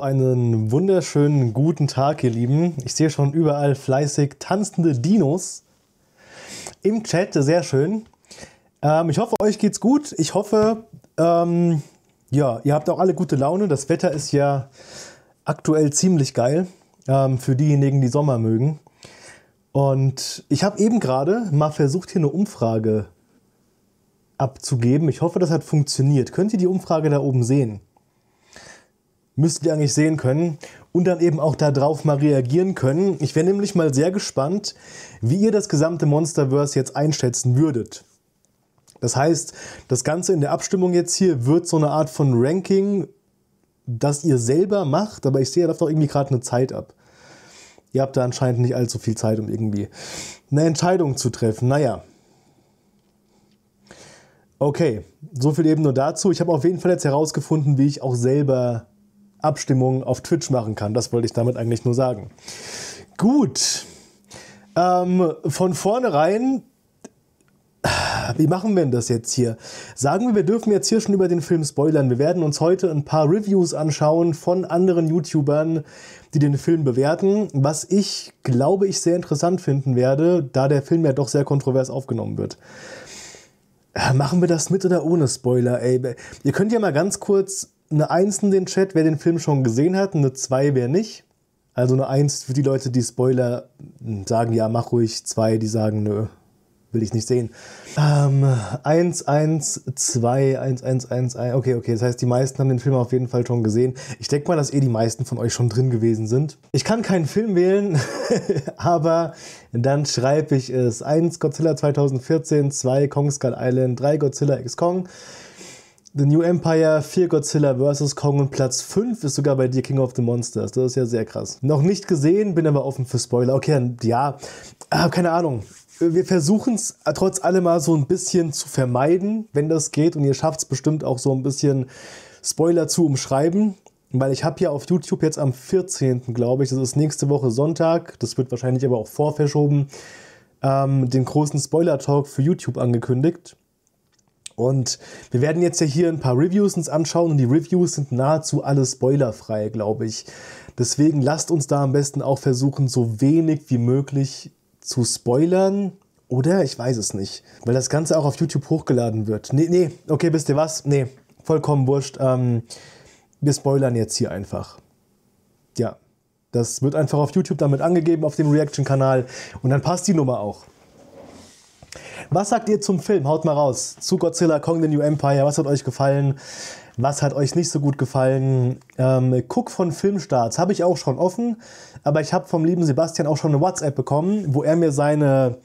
einen wunderschönen guten Tag, ihr Lieben. Ich sehe schon überall fleißig tanzende Dinos im Chat, sehr schön. Ähm, ich hoffe, euch geht's gut. Ich hoffe, ähm, ja, ihr habt auch alle gute Laune. Das Wetter ist ja aktuell ziemlich geil ähm, für diejenigen, die Sommer mögen. Und ich habe eben gerade mal versucht, hier eine Umfrage abzugeben. Ich hoffe, das hat funktioniert. Könnt ihr die Umfrage da oben sehen? müsst ihr eigentlich sehen können und dann eben auch darauf mal reagieren können. Ich wäre nämlich mal sehr gespannt, wie ihr das gesamte Monsterverse jetzt einschätzen würdet. Das heißt, das Ganze in der Abstimmung jetzt hier wird so eine Art von Ranking, das ihr selber macht, aber ich sehe, ihr läuft auch irgendwie gerade eine Zeit ab. Ihr habt da anscheinend nicht allzu viel Zeit, um irgendwie eine Entscheidung zu treffen. Naja. Okay, so viel eben nur dazu. Ich habe auf jeden Fall jetzt herausgefunden, wie ich auch selber Abstimmungen auf Twitch machen kann. Das wollte ich damit eigentlich nur sagen. Gut. Ähm, von vornherein wie machen wir denn das jetzt hier? Sagen wir, wir dürfen jetzt hier schon über den Film spoilern. Wir werden uns heute ein paar Reviews anschauen von anderen YouTubern, die den Film bewerten, was ich, glaube ich, sehr interessant finden werde, da der Film ja doch sehr kontrovers aufgenommen wird. Äh, machen wir das mit oder ohne Spoiler, ey? Ihr könnt ja mal ganz kurz eine 1 in den Chat, wer den Film schon gesehen hat, eine 2, wer nicht. Also eine 1 für die Leute, die Spoiler hm, sagen, ja, mach ruhig. Zwei, die sagen, nö, will ich nicht sehen. Ähm, 1, 1, 2, 1, 1, 1, 1. Okay, okay, das heißt, die meisten haben den Film auf jeden Fall schon gesehen. Ich denke mal, dass eh die meisten von euch schon drin gewesen sind. Ich kann keinen Film wählen, aber dann schreibe ich es. 1 Godzilla 2014, 2 Kong Skull Island, 3 Godzilla X Kong. The New Empire 4 Godzilla vs. Kong und Platz 5 ist sogar bei dir King of the Monsters. Das ist ja sehr krass. Noch nicht gesehen, bin aber offen für Spoiler. Okay, dann, ja, habe ah, keine Ahnung. Wir versuchen es trotz allem mal so ein bisschen zu vermeiden, wenn das geht. Und ihr schafft es bestimmt auch so ein bisschen Spoiler zu umschreiben. Weil ich habe hier auf YouTube jetzt am 14., glaube ich, das ist nächste Woche Sonntag, das wird wahrscheinlich aber auch vorverschoben, ähm, den großen Spoiler-Talk für YouTube angekündigt. Und wir werden jetzt ja hier ein paar Reviews uns anschauen und die Reviews sind nahezu alle spoilerfrei, glaube ich. Deswegen lasst uns da am besten auch versuchen, so wenig wie möglich zu spoilern. Oder ich weiß es nicht, weil das Ganze auch auf YouTube hochgeladen wird. Nee, nee, okay, wisst ihr was? Nee, vollkommen wurscht. Ähm, wir spoilern jetzt hier einfach. Ja, das wird einfach auf YouTube damit angegeben, auf dem Reaction-Kanal. Und dann passt die Nummer auch. Was sagt ihr zum Film? Haut mal raus. Zu Godzilla Kong The New Empire. Was hat euch gefallen? Was hat euch nicht so gut gefallen? Ähm, Guck von Filmstarts habe ich auch schon offen, aber ich habe vom lieben Sebastian auch schon eine WhatsApp bekommen, wo er mir seine,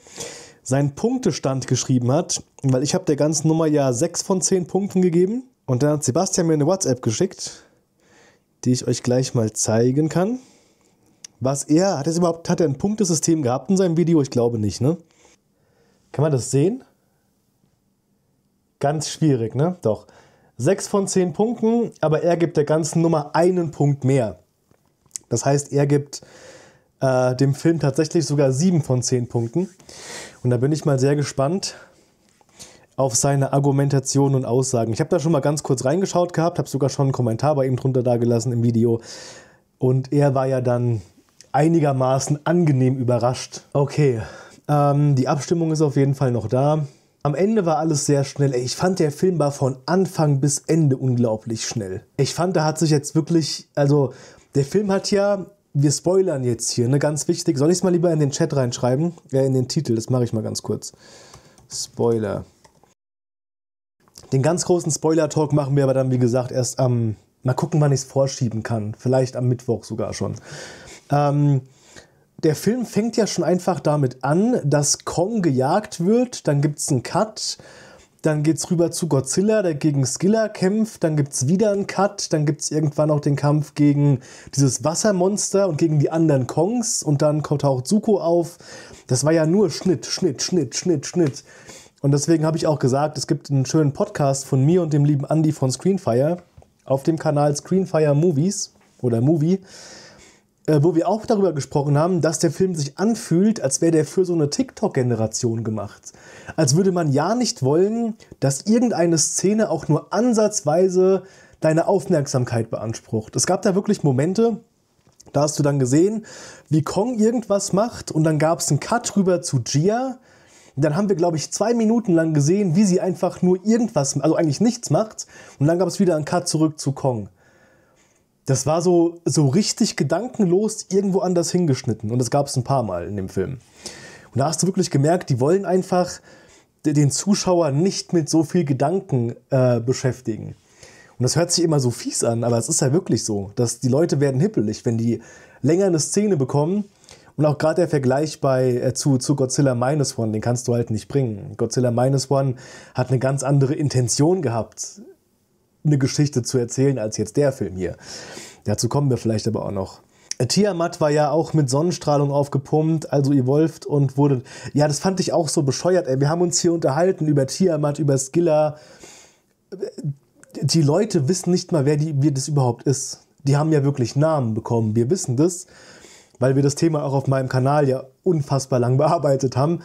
seinen Punktestand geschrieben hat, weil ich habe der ganzen Nummer ja 6 von 10 Punkten gegeben und dann hat Sebastian mir eine WhatsApp geschickt, die ich euch gleich mal zeigen kann. Was er, hat er überhaupt, hat er ein Punktesystem gehabt in seinem Video? Ich glaube nicht, ne? Kann man das sehen? Ganz schwierig, ne? Doch. Sechs von zehn Punkten, aber er gibt der ganzen Nummer einen Punkt mehr. Das heißt, er gibt äh, dem Film tatsächlich sogar sieben von zehn Punkten. Und da bin ich mal sehr gespannt auf seine Argumentationen und Aussagen. Ich habe da schon mal ganz kurz reingeschaut gehabt, habe sogar schon einen Kommentar bei ihm drunter dagelassen im Video. Und er war ja dann einigermaßen angenehm überrascht. Okay, ähm, die Abstimmung ist auf jeden Fall noch da. Am Ende war alles sehr schnell. Ich fand, der Film war von Anfang bis Ende unglaublich schnell. Ich fand, da hat sich jetzt wirklich, also der Film hat ja, wir spoilern jetzt hier, ne, ganz wichtig. Soll ich es mal lieber in den Chat reinschreiben? Ja, in den Titel, das mache ich mal ganz kurz. Spoiler. Den ganz großen Spoiler-Talk machen wir aber dann, wie gesagt, erst am, mal gucken, wann ich es vorschieben kann. Vielleicht am Mittwoch sogar schon. Ähm, der Film fängt ja schon einfach damit an, dass Kong gejagt wird, dann gibt es einen Cut, dann geht es rüber zu Godzilla, der gegen Skilla kämpft, dann gibt es wieder einen Cut, dann gibt es irgendwann auch den Kampf gegen dieses Wassermonster und gegen die anderen Kongs und dann taucht Zuko auf. Das war ja nur Schnitt, Schnitt, Schnitt, Schnitt, Schnitt. Und deswegen habe ich auch gesagt, es gibt einen schönen Podcast von mir und dem lieben Andy von Screenfire auf dem Kanal Screenfire Movies oder Movie äh, wo wir auch darüber gesprochen haben, dass der Film sich anfühlt, als wäre der für so eine TikTok-Generation gemacht. Als würde man ja nicht wollen, dass irgendeine Szene auch nur ansatzweise deine Aufmerksamkeit beansprucht. Es gab da wirklich Momente, da hast du dann gesehen, wie Kong irgendwas macht und dann gab es einen Cut rüber zu Gia. Und dann haben wir, glaube ich, zwei Minuten lang gesehen, wie sie einfach nur irgendwas, also eigentlich nichts macht. Und dann gab es wieder einen Cut zurück zu Kong. Das war so, so richtig gedankenlos irgendwo anders hingeschnitten. Und das gab es ein paar Mal in dem Film. Und da hast du wirklich gemerkt, die wollen einfach den Zuschauer nicht mit so viel Gedanken äh, beschäftigen. Und das hört sich immer so fies an, aber es ist ja wirklich so, dass die Leute werden hippelig, wenn die länger eine Szene bekommen. Und auch gerade der Vergleich bei, äh, zu, zu Godzilla Minus One, den kannst du halt nicht bringen. Godzilla Minus One hat eine ganz andere Intention gehabt eine Geschichte zu erzählen als jetzt der Film hier. Dazu kommen wir vielleicht aber auch noch. Tiamat war ja auch mit Sonnenstrahlung aufgepumpt, also evolved und wurde. Ja, das fand ich auch so bescheuert. Ey. Wir haben uns hier unterhalten über Tiamat, über Skilla. Die Leute wissen nicht mal, wer, die, wer das überhaupt ist. Die haben ja wirklich Namen bekommen. Wir wissen das, weil wir das Thema auch auf meinem Kanal ja unfassbar lang bearbeitet haben.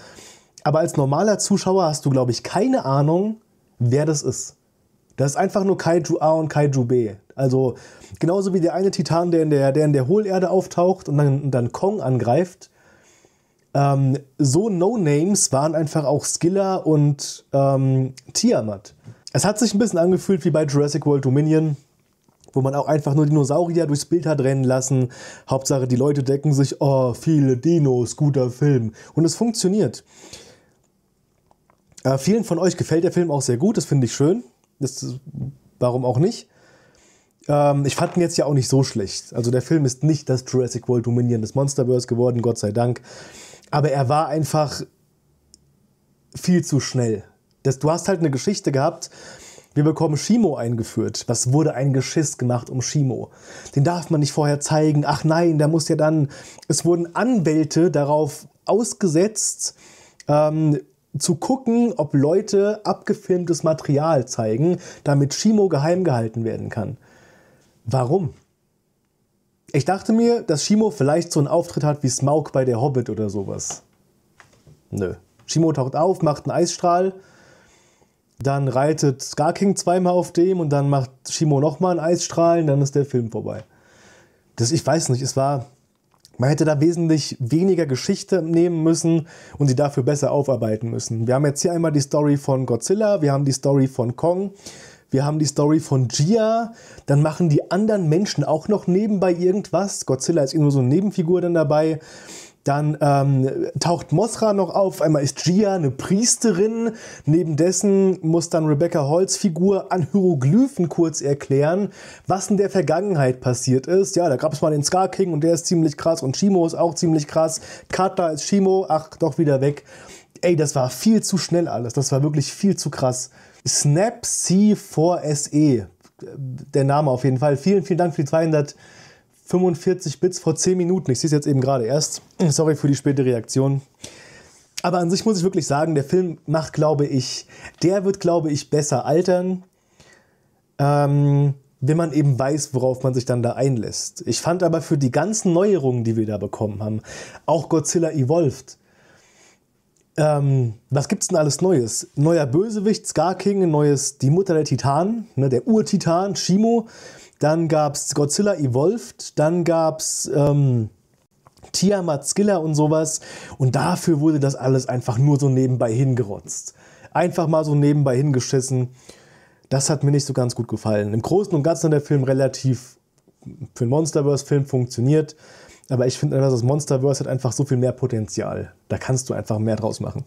Aber als normaler Zuschauer hast du, glaube ich, keine Ahnung, wer das ist. Das ist einfach nur Kaiju A und Kaiju B. Also genauso wie der eine Titan, der in der, der, in der Hohlerde auftaucht und dann, dann Kong angreift. Ähm, so No-Names waren einfach auch Skilla und ähm, Tiamat. Es hat sich ein bisschen angefühlt wie bei Jurassic World Dominion, wo man auch einfach nur Dinosaurier durchs Bild hat rennen lassen. Hauptsache, die Leute decken sich, oh, viele Dinos, guter Film. Und es funktioniert. Äh, vielen von euch gefällt der Film auch sehr gut, das finde ich schön. Das, warum auch nicht? Ähm, ich fand ihn jetzt ja auch nicht so schlecht. Also der Film ist nicht das Jurassic World Dominion des Monsterverse geworden, Gott sei Dank. Aber er war einfach viel zu schnell. Das, du hast halt eine Geschichte gehabt, wir bekommen Shimo eingeführt. Was wurde ein Geschiss gemacht um Shimo? Den darf man nicht vorher zeigen. Ach nein, da muss ja dann. Es wurden Anwälte darauf ausgesetzt, ähm, zu gucken, ob Leute abgefilmtes Material zeigen, damit Shimo geheim gehalten werden kann. Warum? Ich dachte mir, dass Shimo vielleicht so einen Auftritt hat wie Smaug bei der Hobbit oder sowas. Nö. Shimo taucht auf, macht einen Eisstrahl, dann reitet Scar King zweimal auf dem und dann macht Shimo nochmal einen Eisstrahl und dann ist der Film vorbei. Das, ich weiß nicht, es war, man hätte da wesentlich weniger Geschichte nehmen müssen und sie dafür besser aufarbeiten müssen. Wir haben jetzt hier einmal die Story von Godzilla, wir haben die Story von Kong, wir haben die Story von Gia, dann machen die anderen Menschen auch noch nebenbei irgendwas. Godzilla ist irgendwo so eine Nebenfigur dann dabei. Dann ähm, taucht Mosra noch auf, einmal ist Gia eine Priesterin, neben dessen muss dann Rebecca Holz Figur an Hieroglyphen kurz erklären, was in der Vergangenheit passiert ist. Ja, da gab es mal den Scar King und der ist ziemlich krass und Shimo ist auch ziemlich krass. Kata ist Shimo, ach, doch wieder weg. Ey, das war viel zu schnell alles, das war wirklich viel zu krass. Snap C4SE, der Name auf jeden Fall. Vielen, vielen Dank für die 200 45 Bits vor 10 Minuten. Ich sehe es jetzt eben gerade erst. Sorry für die späte Reaktion. Aber an sich muss ich wirklich sagen, der Film macht, glaube ich, der wird, glaube ich, besser altern, ähm, wenn man eben weiß, worauf man sich dann da einlässt. Ich fand aber für die ganzen Neuerungen, die wir da bekommen haben, auch Godzilla Evolved, ähm, was gibt's denn alles Neues? Neuer Bösewicht, Scar King, neues Die Mutter der Titanen, ne, der Urtitan, Shimo, dann gab es Godzilla Evolved, dann gab es ähm, Tiamat Skiller und sowas. Und dafür wurde das alles einfach nur so nebenbei hingerotzt. Einfach mal so nebenbei hingeschissen. Das hat mir nicht so ganz gut gefallen. Im Großen und Ganzen hat der Film relativ für einen Monsterverse-Film funktioniert. Aber ich finde, das Monsterverse hat einfach so viel mehr Potenzial. Da kannst du einfach mehr draus machen.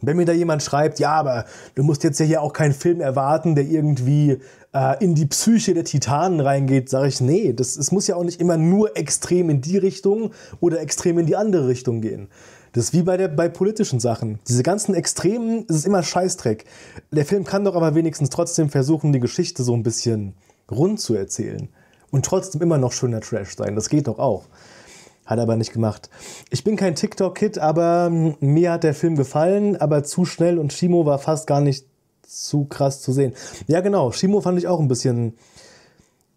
Wenn mir da jemand schreibt, ja, aber du musst jetzt ja hier auch keinen Film erwarten, der irgendwie äh, in die Psyche der Titanen reingeht, sage ich, nee, das, es muss ja auch nicht immer nur extrem in die Richtung oder extrem in die andere Richtung gehen. Das ist wie bei, der, bei politischen Sachen. Diese ganzen Extremen, es ist immer Scheißdreck. Der Film kann doch aber wenigstens trotzdem versuchen, die Geschichte so ein bisschen rund zu erzählen. Und trotzdem immer noch schöner Trash sein. Das geht doch auch. Hat aber nicht gemacht. Ich bin kein TikTok-Kid, aber hm, mir hat der Film gefallen, aber zu schnell und Shimo war fast gar nicht zu krass zu sehen. Ja, genau. Shimo fand ich auch ein bisschen,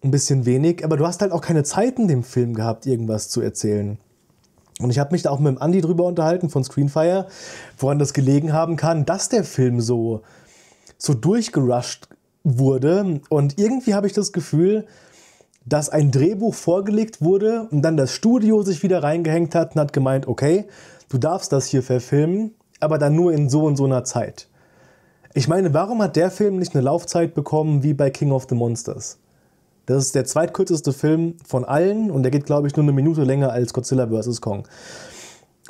ein bisschen wenig, aber du hast halt auch keine Zeit in dem Film gehabt, irgendwas zu erzählen. Und ich habe mich da auch mit dem Andi drüber unterhalten von Screenfire, woran das gelegen haben kann, dass der Film so, so durchgerusht wurde. Und irgendwie habe ich das Gefühl, dass ein Drehbuch vorgelegt wurde und dann das Studio sich wieder reingehängt hat und hat gemeint, okay, du darfst das hier verfilmen, aber dann nur in so und so einer Zeit. Ich meine, warum hat der Film nicht eine Laufzeit bekommen wie bei King of the Monsters? Das ist der zweitkürzeste Film von allen und der geht, glaube ich, nur eine Minute länger als Godzilla vs. Kong.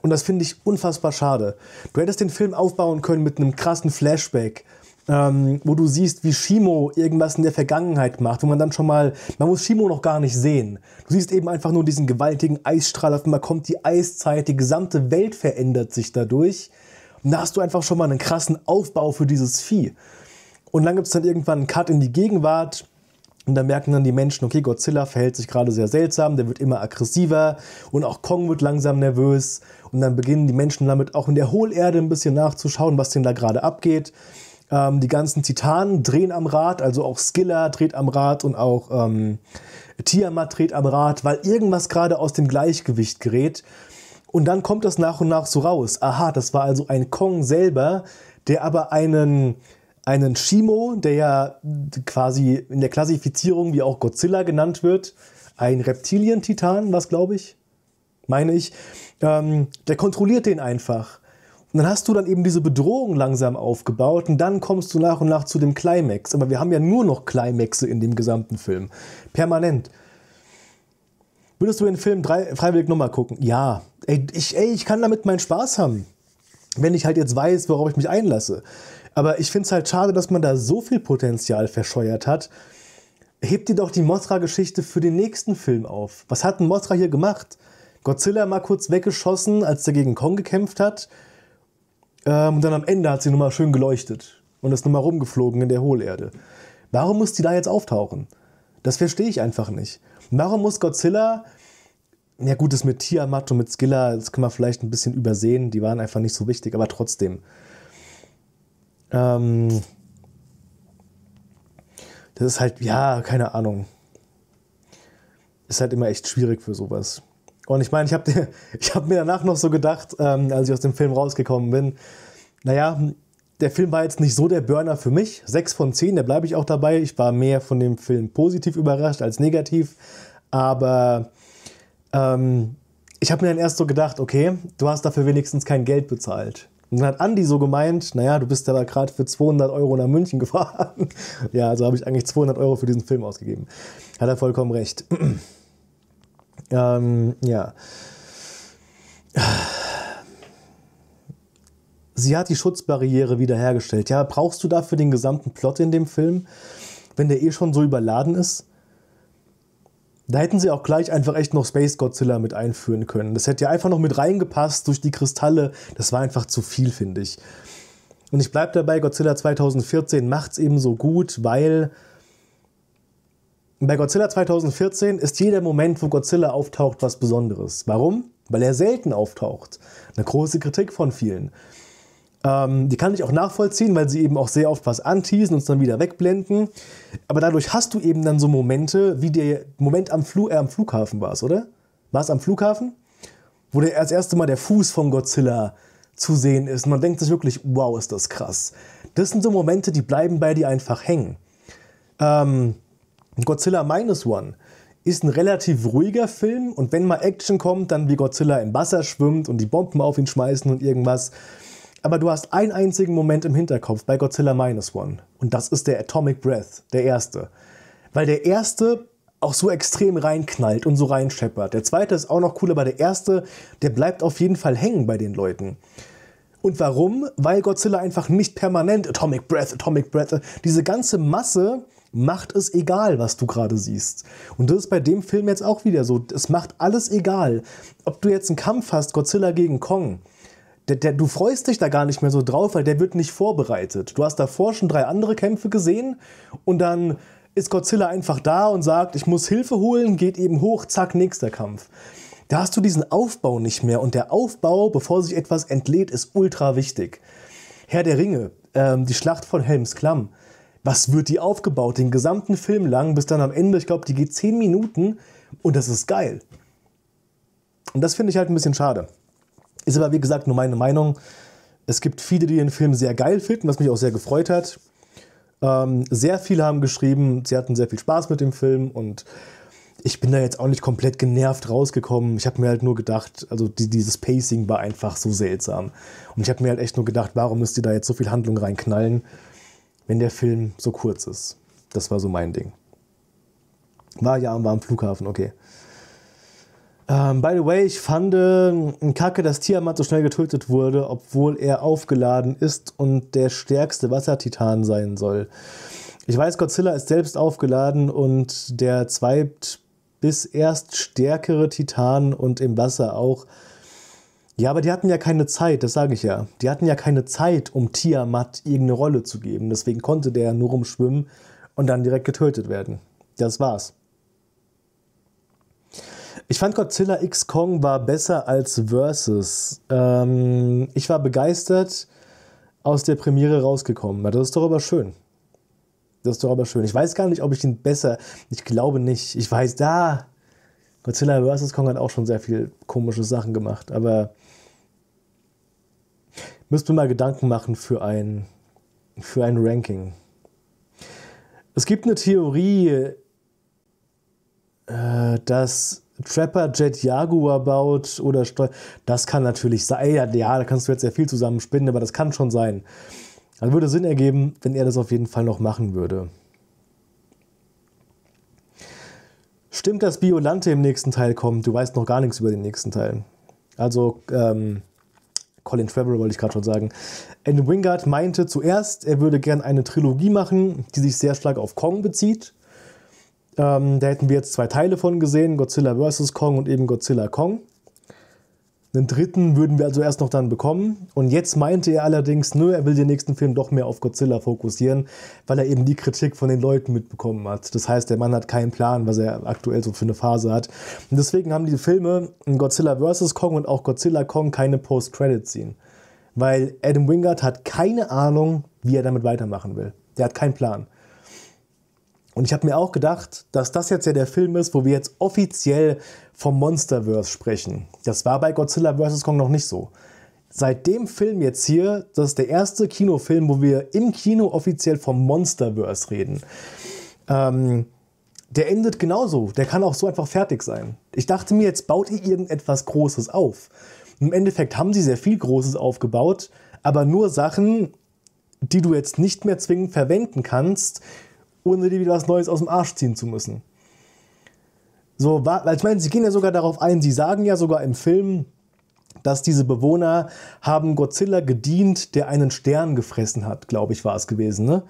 Und das finde ich unfassbar schade. Du hättest den Film aufbauen können mit einem krassen Flashback, ähm, wo du siehst, wie Shimo irgendwas in der Vergangenheit macht, wo man dann schon mal, man muss Shimo noch gar nicht sehen. Du siehst eben einfach nur diesen gewaltigen Eisstrahl, auf einmal kommt die Eiszeit, die gesamte Welt verändert sich dadurch. Und da hast du einfach schon mal einen krassen Aufbau für dieses Vieh. Und dann gibt es dann irgendwann einen Cut in die Gegenwart. Und dann merken dann die Menschen, okay, Godzilla verhält sich gerade sehr seltsam, der wird immer aggressiver und auch Kong wird langsam nervös. Und dann beginnen die Menschen damit auch in der Hohlerde ein bisschen nachzuschauen, was denn da gerade abgeht. Ähm, die ganzen Titanen drehen am Rad, also auch Skilla dreht am Rad und auch ähm, Tiamat dreht am Rad, weil irgendwas gerade aus dem Gleichgewicht gerät. Und dann kommt das nach und nach so raus. Aha, das war also ein Kong selber, der aber einen, einen Shimo, der ja quasi in der Klassifizierung wie auch Godzilla genannt wird, ein Reptilientitan, was glaube ich, meine ich, ähm, der kontrolliert den einfach. Und dann hast du dann eben diese Bedrohung langsam aufgebaut und dann kommst du nach und nach zu dem Climax. Aber wir haben ja nur noch Climaxe in dem gesamten Film. Permanent. Würdest du den Film drei, freiwillig nochmal gucken? Ja. Ey ich, ey, ich kann damit meinen Spaß haben. Wenn ich halt jetzt weiß, worauf ich mich einlasse. Aber ich finde es halt schade, dass man da so viel Potenzial verscheuert hat. Hebt dir doch die Mothra-Geschichte für den nächsten Film auf. Was hat ein Mothra hier gemacht? Godzilla mal kurz weggeschossen, als er gegen Kong gekämpft hat ähm, und dann am Ende hat sie nochmal schön geleuchtet und ist nochmal rumgeflogen in der Hohlerde. Warum muss die da jetzt auftauchen? Das verstehe ich einfach nicht. Warum muss Godzilla, ja gut, das mit Tiamat und mit Skilla, das kann man vielleicht ein bisschen übersehen, die waren einfach nicht so wichtig, aber trotzdem. Ähm, das ist halt, ja, keine Ahnung. Ist halt immer echt schwierig für sowas. Und ich meine, ich habe hab mir danach noch so gedacht, ähm, als ich aus dem Film rausgekommen bin, naja, der Film war jetzt nicht so der Burner für mich. Sechs von zehn, da bleibe ich auch dabei. Ich war mehr von dem Film positiv überrascht als negativ. Aber ähm, ich habe mir dann erst so gedacht, okay, du hast dafür wenigstens kein Geld bezahlt. Und dann hat Andi so gemeint, naja, du bist aber gerade für 200 Euro nach München gefahren. ja, also habe ich eigentlich 200 Euro für diesen Film ausgegeben. Hat er vollkommen recht. Ähm, ja. Sie hat die Schutzbarriere wiederhergestellt. Ja, brauchst du dafür den gesamten Plot in dem Film, wenn der eh schon so überladen ist? Da hätten sie auch gleich einfach echt noch Space Godzilla mit einführen können. Das hätte ja einfach noch mit reingepasst durch die Kristalle. Das war einfach zu viel, finde ich. Und ich bleibe dabei, Godzilla 2014 macht es eben so gut, weil bei Godzilla 2014 ist jeder Moment, wo Godzilla auftaucht, was Besonderes. Warum? Weil er selten auftaucht. Eine große Kritik von vielen. Ähm, die kann ich auch nachvollziehen, weil sie eben auch sehr oft was anteasen und es dann wieder wegblenden. Aber dadurch hast du eben dann so Momente, wie der Moment am, Flu äh, am Flughafen war es, oder? War es am Flughafen? Wo der, das erste Mal der Fuß von Godzilla zu sehen ist. Und man denkt sich wirklich, wow, ist das krass. Das sind so Momente, die bleiben bei dir einfach hängen. Ähm, Godzilla Minus One ist ein relativ ruhiger Film und wenn mal Action kommt, dann wie Godzilla im Wasser schwimmt und die Bomben auf ihn schmeißen und irgendwas. Aber du hast einen einzigen Moment im Hinterkopf bei Godzilla Minus One und das ist der Atomic Breath, der erste. Weil der erste auch so extrem reinknallt und so reinscheppert. Der zweite ist auch noch cool, aber der erste, der bleibt auf jeden Fall hängen bei den Leuten. Und warum? Weil Godzilla einfach nicht permanent Atomic Breath, Atomic Breath, diese ganze Masse macht es egal, was du gerade siehst. Und das ist bei dem Film jetzt auch wieder so. Es macht alles egal. Ob du jetzt einen Kampf hast, Godzilla gegen Kong, der, der, du freust dich da gar nicht mehr so drauf, weil der wird nicht vorbereitet. Du hast davor schon drei andere Kämpfe gesehen und dann ist Godzilla einfach da und sagt, ich muss Hilfe holen, geht eben hoch, zack, nächster Kampf. Da hast du diesen Aufbau nicht mehr und der Aufbau, bevor sich etwas entlädt, ist ultra wichtig. Herr der Ringe, ähm, die Schlacht von Helms Klamm was wird die aufgebaut, den gesamten Film lang, bis dann am Ende, ich glaube, die geht 10 Minuten und das ist geil. Und das finde ich halt ein bisschen schade. Ist aber, wie gesagt, nur meine Meinung. Es gibt viele, die den Film sehr geil finden, was mich auch sehr gefreut hat. Ähm, sehr viele haben geschrieben, sie hatten sehr viel Spaß mit dem Film und ich bin da jetzt auch nicht komplett genervt rausgekommen. Ich habe mir halt nur gedacht, also die, dieses Pacing war einfach so seltsam. Und ich habe mir halt echt nur gedacht, warum müsst ihr da jetzt so viel Handlung reinknallen? wenn der Film so kurz ist. Das war so mein Ding. War ja am warmen Flughafen, okay. Ähm, by the way, ich fand äh, Kacke, dass Tiamat so schnell getötet wurde, obwohl er aufgeladen ist und der stärkste Wassertitan sein soll. Ich weiß, Godzilla ist selbst aufgeladen und der zweit bis erst stärkere Titan und im Wasser auch ja, aber die hatten ja keine Zeit, das sage ich ja. Die hatten ja keine Zeit, um Tiamat irgendeine Rolle zu geben. Deswegen konnte der nur rumschwimmen und dann direkt getötet werden. Das war's. Ich fand Godzilla X Kong war besser als Versus. Ähm, ich war begeistert aus der Premiere rausgekommen. Das ist doch aber schön. Das ist doch aber schön. Ich weiß gar nicht, ob ich ihn besser. Ich glaube nicht. Ich weiß, da. Godzilla vs. Kong hat auch schon sehr viel komische Sachen gemacht. Aber müsste mal Gedanken machen für ein, für ein Ranking. Es gibt eine Theorie, äh, dass Trapper Jet Jaguar baut oder Steu Das kann natürlich sein. Ja, ja, da kannst du jetzt sehr viel zusammenspinnen, aber das kann schon sein. Dann also würde Sinn ergeben, wenn er das auf jeden Fall noch machen würde. Stimmt, dass Biolante im nächsten Teil kommt? Du weißt noch gar nichts über den nächsten Teil. Also, ähm, Colin Trevor wollte ich gerade schon sagen. And Wingard meinte zuerst, er würde gerne eine Trilogie machen, die sich sehr stark auf Kong bezieht. Ähm, da hätten wir jetzt zwei Teile von gesehen, Godzilla vs. Kong und eben Godzilla Kong. Einen dritten würden wir also erst noch dann bekommen. Und jetzt meinte er allerdings, nö, er will den nächsten Film doch mehr auf Godzilla fokussieren, weil er eben die Kritik von den Leuten mitbekommen hat. Das heißt, der Mann hat keinen Plan, was er aktuell so für eine Phase hat. Und deswegen haben die Filme Godzilla vs. Kong und auch Godzilla Kong keine Post-Credit-Scene. Weil Adam Wingard hat keine Ahnung, wie er damit weitermachen will. Der hat keinen Plan. Und ich habe mir auch gedacht, dass das jetzt ja der Film ist, wo wir jetzt offiziell vom Monsterverse sprechen. Das war bei Godzilla vs. Kong noch nicht so. Seit dem Film jetzt hier, das ist der erste Kinofilm, wo wir im Kino offiziell vom Monsterverse reden. Ähm, der endet genauso. Der kann auch so einfach fertig sein. Ich dachte mir, jetzt baut ihr irgendetwas Großes auf. Im Endeffekt haben sie sehr viel Großes aufgebaut, aber nur Sachen, die du jetzt nicht mehr zwingend verwenden kannst, ohne dir wieder was Neues aus dem Arsch ziehen zu müssen. So, weil ich meine, sie gehen ja sogar darauf ein, sie sagen ja sogar im Film, dass diese Bewohner haben Godzilla gedient, der einen Stern gefressen hat, glaube ich, war es gewesen. Ne?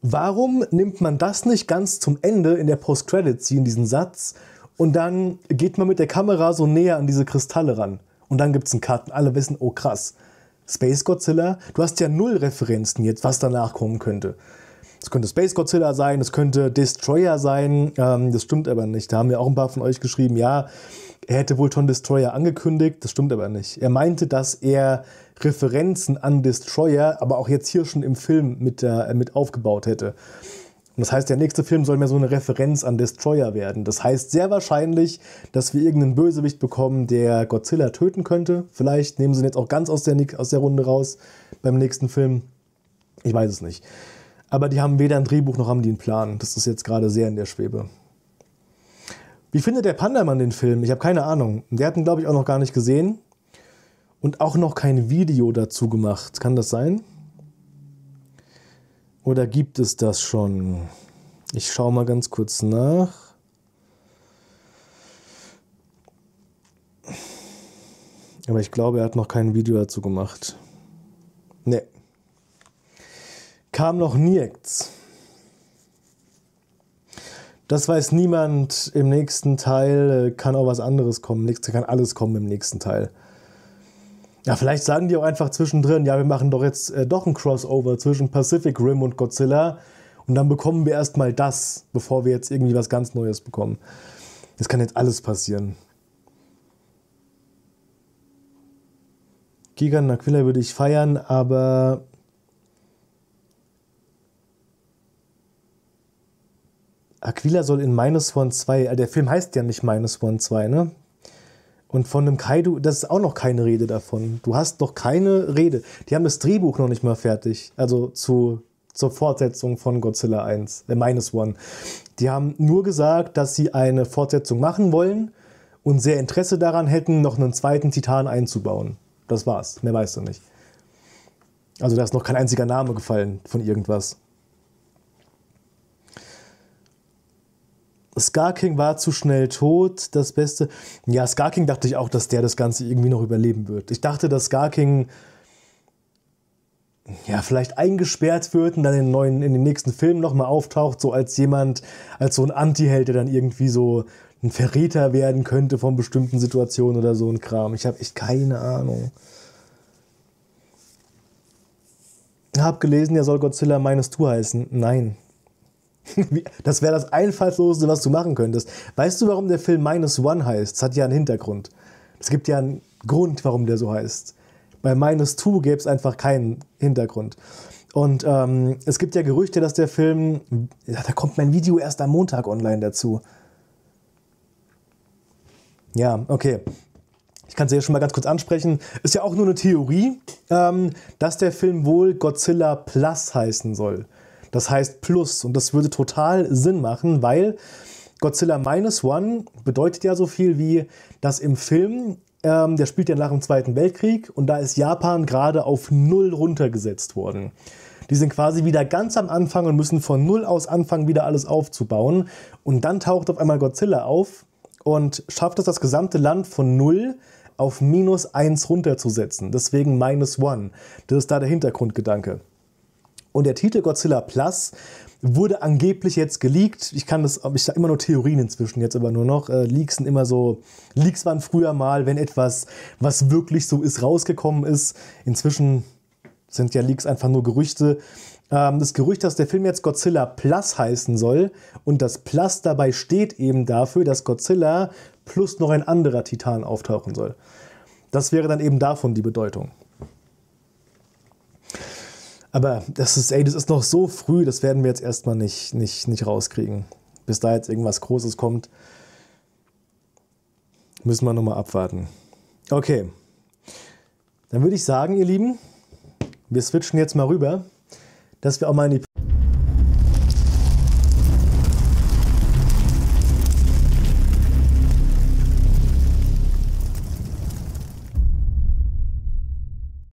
Warum nimmt man das nicht ganz zum Ende in der Post-Credit-Scene, diesen Satz, und dann geht man mit der Kamera so näher an diese Kristalle ran? Und dann gibt es einen Cut alle wissen, oh krass, Space Godzilla, du hast ja null Referenzen jetzt, was danach kommen könnte. Es könnte Space Godzilla sein, es könnte Destroyer sein. Ähm, das stimmt aber nicht. Da haben ja auch ein paar von euch geschrieben, ja, er hätte wohl schon Destroyer angekündigt. Das stimmt aber nicht. Er meinte, dass er Referenzen an Destroyer, aber auch jetzt hier schon im Film mit, äh, mit aufgebaut hätte. Und das heißt, der nächste Film soll mehr so eine Referenz an Destroyer werden. Das heißt sehr wahrscheinlich, dass wir irgendeinen Bösewicht bekommen, der Godzilla töten könnte. Vielleicht nehmen sie ihn jetzt auch ganz aus der, aus der Runde raus beim nächsten Film. Ich weiß es nicht. Aber die haben weder ein Drehbuch noch haben die einen Plan. Das ist jetzt gerade sehr in der Schwebe. Wie findet der Pandamann den Film? Ich habe keine Ahnung. Der hat ihn, glaube ich, auch noch gar nicht gesehen. Und auch noch kein Video dazu gemacht. Kann das sein? Oder gibt es das schon? Ich schaue mal ganz kurz nach. Aber ich glaube, er hat noch kein Video dazu gemacht. Nee kam noch nirgends. Das weiß niemand im nächsten Teil, äh, kann auch was anderes kommen. Nächste kann alles kommen im nächsten Teil. Ja, vielleicht sagen die auch einfach zwischendrin, ja, wir machen doch jetzt äh, doch ein Crossover zwischen Pacific Rim und Godzilla und dann bekommen wir erstmal das, bevor wir jetzt irgendwie was ganz Neues bekommen. Das kann jetzt alles passieren. Gigan Aquila würde ich feiern, aber Aquila soll in Minus One 2, äh, der Film heißt ja nicht Minus One 2, ne? Und von einem Kaido, das ist auch noch keine Rede davon. Du hast noch keine Rede. Die haben das Drehbuch noch nicht mal fertig. Also zu, zur Fortsetzung von Godzilla 1, äh, Minus One. Die haben nur gesagt, dass sie eine Fortsetzung machen wollen und sehr Interesse daran hätten, noch einen zweiten Titan einzubauen. Das war's. Mehr weißt du nicht. Also da ist noch kein einziger Name gefallen von irgendwas. Scar war zu schnell tot, das Beste. Ja, Scar dachte ich auch, dass der das Ganze irgendwie noch überleben wird. Ich dachte, dass Scar ja, vielleicht eingesperrt wird und dann in, neuen, in den nächsten Filmen nochmal auftaucht, so als jemand, als so ein Anti-Held, der dann irgendwie so ein Verräter werden könnte von bestimmten Situationen oder so ein Kram. Ich habe echt keine Ahnung. Hab gelesen, er soll Godzilla meines 2 heißen. Nein. das wäre das Einfallsloseste, was du machen könntest. Weißt du, warum der Film Minus One heißt? Es hat ja einen Hintergrund. Es gibt ja einen Grund, warum der so heißt. Bei Minus Two gäbe es einfach keinen Hintergrund. Und ähm, es gibt ja Gerüchte, dass der Film. Ja, da kommt mein Video erst am Montag online dazu. Ja, okay. Ich kann es ja schon mal ganz kurz ansprechen. Ist ja auch nur eine Theorie, ähm, dass der Film wohl Godzilla Plus heißen soll. Das heißt Plus und das würde total Sinn machen, weil Godzilla Minus One bedeutet ja so viel wie, dass im Film, ähm, der spielt ja nach dem Zweiten Weltkrieg und da ist Japan gerade auf Null runtergesetzt worden. Die sind quasi wieder ganz am Anfang und müssen von Null aus anfangen, wieder alles aufzubauen. Und dann taucht auf einmal Godzilla auf und schafft es, das gesamte Land von Null auf minus eins runterzusetzen. Deswegen minus one. Das ist da der Hintergrundgedanke. Und der Titel Godzilla Plus wurde angeblich jetzt geleakt. Ich kann das, ich sage immer nur Theorien inzwischen jetzt aber nur noch. Äh, Leaks sind immer so, Leaks waren früher mal, wenn etwas, was wirklich so ist, rausgekommen ist. Inzwischen sind ja Leaks einfach nur Gerüchte. Ähm, das Gerücht, dass der Film jetzt Godzilla Plus heißen soll und das Plus dabei steht eben dafür, dass Godzilla plus noch ein anderer Titan auftauchen soll. Das wäre dann eben davon die Bedeutung. Aber das ist, ey, das ist noch so früh, das werden wir jetzt erstmal nicht, nicht, nicht rauskriegen. Bis da jetzt irgendwas Großes kommt, müssen wir nochmal abwarten. Okay. Dann würde ich sagen, ihr Lieben, wir switchen jetzt mal rüber, dass wir auch mal in die